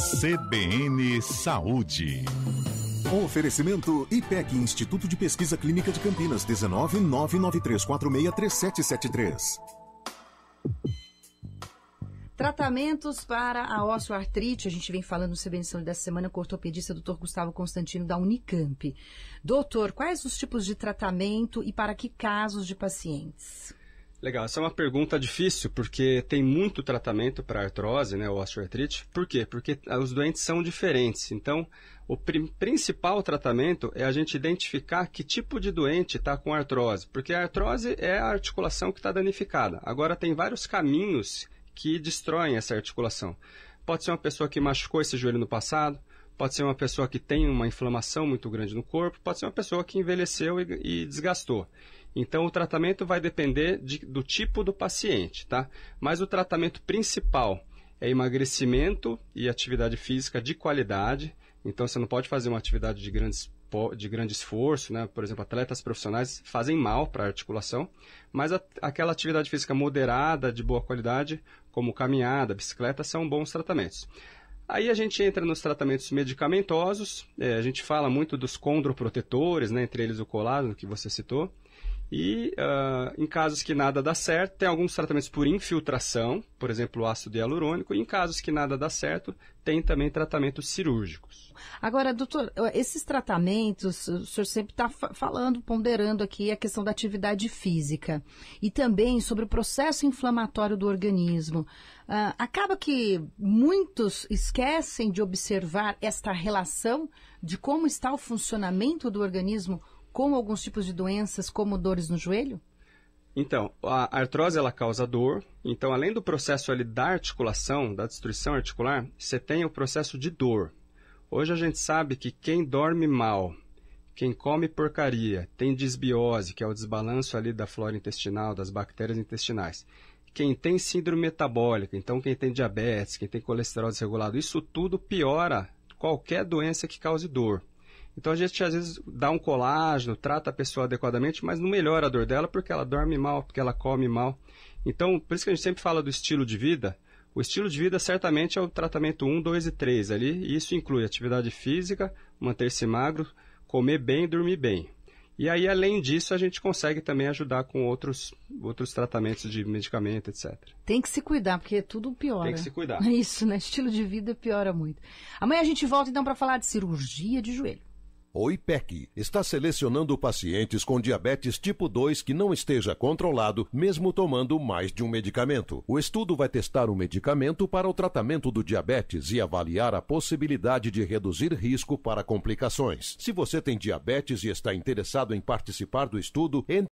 CBN Saúde. Oferecimento IPEC Instituto de Pesquisa Clínica de Campinas 19993463773. Tratamentos para a osteoartrite, a gente vem falando no CBN Saúde dessa semana com o ortopedista Dr. Gustavo Constantino da Unicamp. Doutor, quais os tipos de tratamento e para que casos de pacientes? Legal, essa é uma pergunta difícil, porque tem muito tratamento para artrose, né, ou osteoartrite. Por quê? Porque ah, os doentes são diferentes. Então, o principal tratamento é a gente identificar que tipo de doente está com artrose, porque a artrose é a articulação que está danificada. Agora, tem vários caminhos que destroem essa articulação. Pode ser uma pessoa que machucou esse joelho no passado, pode ser uma pessoa que tem uma inflamação muito grande no corpo, pode ser uma pessoa que envelheceu e, e desgastou. Então, o tratamento vai depender de, do tipo do paciente, tá? Mas o tratamento principal é emagrecimento e atividade física de qualidade. Então, você não pode fazer uma atividade de de grande esforço, né? por exemplo, atletas profissionais fazem mal para a articulação, mas a, aquela atividade física moderada, de boa qualidade, como caminhada, bicicleta, são bons tratamentos. Aí a gente entra nos tratamentos medicamentosos, é, a gente fala muito dos condroprotetores, né? entre eles o colágeno que você citou, e uh, em casos que nada dá certo, tem alguns tratamentos por infiltração, por exemplo, o ácido hialurônico, e em casos que nada dá certo, tem também tratamentos cirúrgicos. Agora, doutor, eh, esses tratamentos, o senhor sempre está falando, ponderando aqui a questão da atividade física e também sobre o processo inflamatório do organismo. Uh, acaba que muitos esquecem de observar esta relação de como está o funcionamento do organismo com alguns tipos de doenças, como dores no joelho? Então, a artrose ela causa dor. Então, além do processo ali da articulação, da destruição articular, você tem o processo de dor. Hoje a gente sabe que quem dorme mal, quem come porcaria, tem disbiose, que é o desbalanço ali da flora intestinal, das bactérias intestinais. Quem tem síndrome metabólica, então quem tem diabetes, quem tem colesterol desregulado, isso tudo piora qualquer doença que cause dor. Então a gente às vezes dá um colágeno, trata a pessoa adequadamente, mas não melhora a dor dela porque ela dorme mal, porque ela come mal. Então, por isso que a gente sempre fala do estilo de vida. O estilo de vida certamente é o tratamento 1, 2 e 3 ali, e isso inclui atividade física, manter-se magro, comer bem e dormir bem. E aí, além disso, a gente consegue também ajudar com outros, outros tratamentos de medicamento, etc. Tem que se cuidar, porque tudo piora. Tem que se cuidar. Isso, né? Estilo de vida piora muito. Amanhã a gente volta então para falar de cirurgia de joelho. O IPEC está selecionando pacientes com diabetes tipo 2 que não esteja controlado, mesmo tomando mais de um medicamento. O estudo vai testar um medicamento para o tratamento do diabetes e avaliar a possibilidade de reduzir risco para complicações. Se você tem diabetes e está interessado em participar do estudo, entre